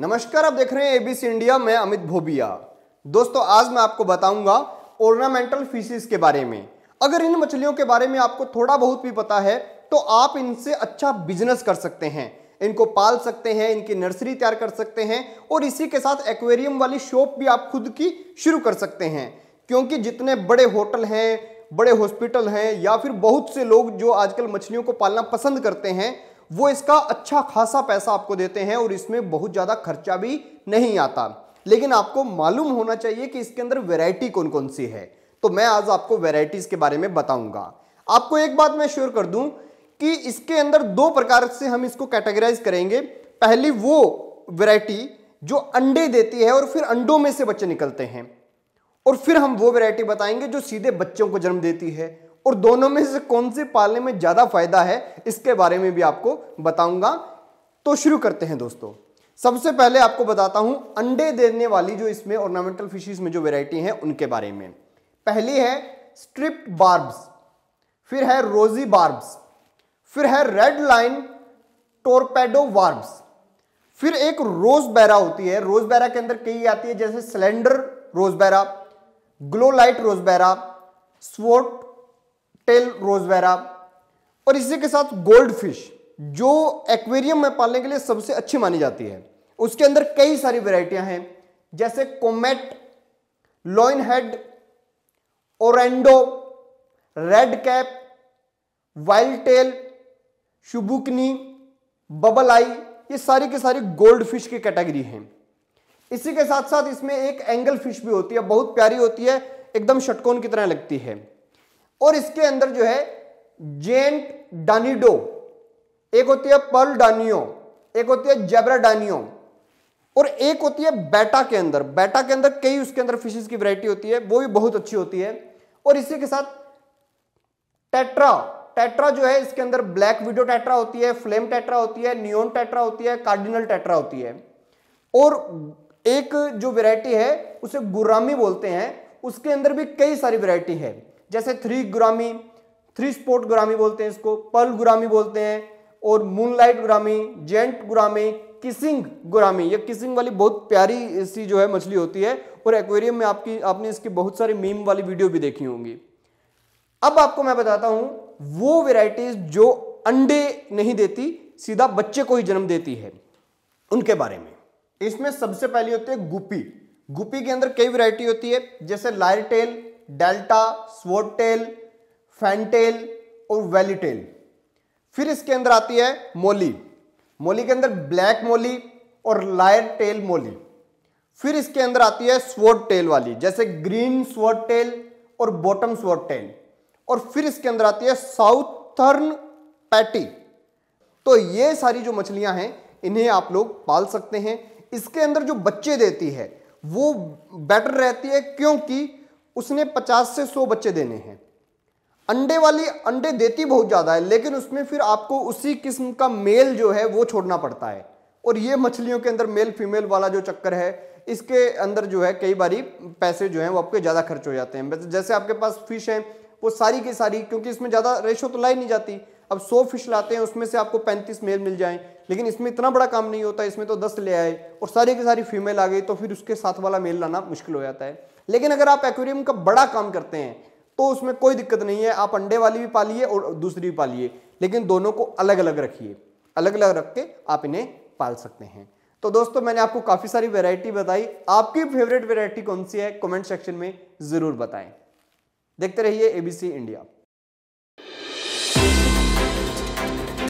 नमस्कार आप देख रहे हैं एबीसी इंडिया मैं अमित भोबिया दोस्तों आज मैं आपको बताऊंगा ऑर्नामेंटल फिशेस के बारे में अगर इन मछलियों के बारे में आपको थोड़ा बहुत भी पता है तो आप इनसे अच्छा बिजनेस कर सकते हैं इनको पाल सकते हैं इनकी नर्सरी तैयार कर सकते हैं और इसी के साथ एक्वेरियम वाली शॉप भी आप खुद की शुरू कर सकते हैं क्योंकि जितने बड़े होटल हैं बड़े हॉस्पिटल हैं या फिर बहुत से लोग जो आजकल मछलियों को पालना पसंद करते हैं वो इसका अच्छा खासा पैसा आपको देते हैं और इसमें बहुत ज़्यादा खर्चा भी नहीं आता लेकिन आपको मालूम होना चाहिए कि इसके अंदर वेराइटी कौन कौन सी है तो मैं आज आपको वेराइटीज़ के बारे में बताऊंगा आपको एक बात मैं श्योर कर दूं कि इसके अंदर दो प्रकार से हम इसको कैटेगराइज करेंगे पहली वो वेराइटी जो अंडे देती है और फिर अंडों में से बच्चे निकलते हैं और फिर हम वो वेरायटी बताएंगे जो सीधे बच्चों को जन्म देती है और दोनों में से कौन से पालने में ज़्यादा फायदा है इसके बारे में भी आपको बताऊंगा तो शुरू करते हैं दोस्तों सबसे पहले आपको बताता हूं अंडे देने वाली जो इसमें ऑर्नामेंटल फिशेज में जो वेराइटी है उनके बारे में पहली है स्ट्रिप बार्ब्स फिर है रोजी बार्ब्स फिर है रेड लाइन टोरपेडो वार्ब्स फिर एक रोज बैरा होती है रोज बैरा के अंदर कई आती है जैसे cylinder rosy barb glow light rosy barb swordtail rosy barb और इसी के साथ गोल्ड फिश जो एक्वेरियम में पालने के लिए सबसे अच्छी मानी जाती है उसके अंदर कई सारी वेराइटियां हैं जैसे comet lion head oranda red cap wild tail shubunkin bubble eye ये सारी की सारी गोल्ड फिश की कैटेगरी हैं इसी के साथ साथ इसमें एक एंगल फिश भी होती है बहुत प्यारी होती है एकदम शटकोन की तरह लगती है और इसके अंदर जो है जेंट डानिडो एक होती है पर्ल डानियो एक होती है जेबरा डानियो और एक होती है बेटा के अंदर बेटा के अंदर कई उसके अंदर फिशेस की वैरायटी होती है वो भी बहुत अच्छी होती है और इसी के साथ टेट्रा टेट्रा जो है इसके अंदर ब्लैक विडो टेट्रा होती है फ्लेम टेट्रा होती है नियोन टेट्रा होती है कार्डिनल टेट्रा होती है और एक जो वैरायटी है उसे गुरामी बोलते हैं उसके अंदर भी कई सारी वैरायटी है जैसे थ्री ग्रामी थ्री स्पोर्ट ग्रामी बोलते हैं इसको पल ग्रामी बोलते हैं और मूनलाइट ग्रामी जेंट ग्रामी किसिंग गुरामी ये किसिंग वाली बहुत प्यारी सी जो है मछली होती है और एक्वेरियम में आपकी आपने इसकी बहुत सारी मीम वाली वीडियो भी देखी होंगी अब आपको मैं बताता हूं वो वेराइटीज जो अंडे नहीं देती सीधा बच्चे को ही जन्म देती है उनके बारे में इसमें सबसे पहली होती है गुपी गुपी के अंदर कई वेरायटी होती है जैसे लायरटेल डेल्टा स्वोटेल टेल और वेलीटेल फिर इसके अंदर आती है मोली मोली के अंदर ब्लैक मोली और लायर टेल मोली फिर इसके अंदर आती है स्वोट टेल वाली जैसे ग्रीन स्वोट टेल और बॉटम स्वोट टेल और फिर इसके अंदर आती है साउथर्न पैटी तो ये सारी जो मछलियां हैं इन्हें आप लोग पाल सकते हैं इसके अंदर जो बच्चे देती है वो बेटर रहती है क्योंकि उसने 50 से 100 बच्चे देने हैं अंडे वाली अंडे देती बहुत ज़्यादा है लेकिन उसमें फिर आपको उसी किस्म का मेल जो है वो छोड़ना पड़ता है और ये मछलियों के अंदर मेल फीमेल वाला जो चक्कर है इसके अंदर जो है कई बार पैसे जो हैं वो आपके ज़्यादा खर्च हो जाते हैं जैसे आपके पास फिश हैं वो सारी की सारी क्योंकि इसमें ज़्यादा रेशो तो लाई नहीं जाती अब सौ फिश लाते हैं उसमें से आपको पैंतीस मेल मिल जाए लेकिन इसमें इतना बड़ा काम नहीं होता इसमें तो दस ले आए और सारी की सारी फीमेल आ गई तो फिर उसके साथ वाला मेल लाना मुश्किल हो जाता है लेकिन अगर आप एक्वेरियम का बड़ा काम करते हैं तो उसमें कोई दिक्कत नहीं है आप अंडे वाली भी पालिए और दूसरी भी पालिए लेकिन दोनों को अलग अलग रखिए अलग अलग रख के आप इन्हें पाल सकते हैं तो दोस्तों मैंने आपको काफ़ी सारी वेरायटी बताई आपकी फेवरेट वेरायटी कौन सी है कमेंट सेक्शन में ज़रूर बताएं देखते रहिए एबीसी इंडिया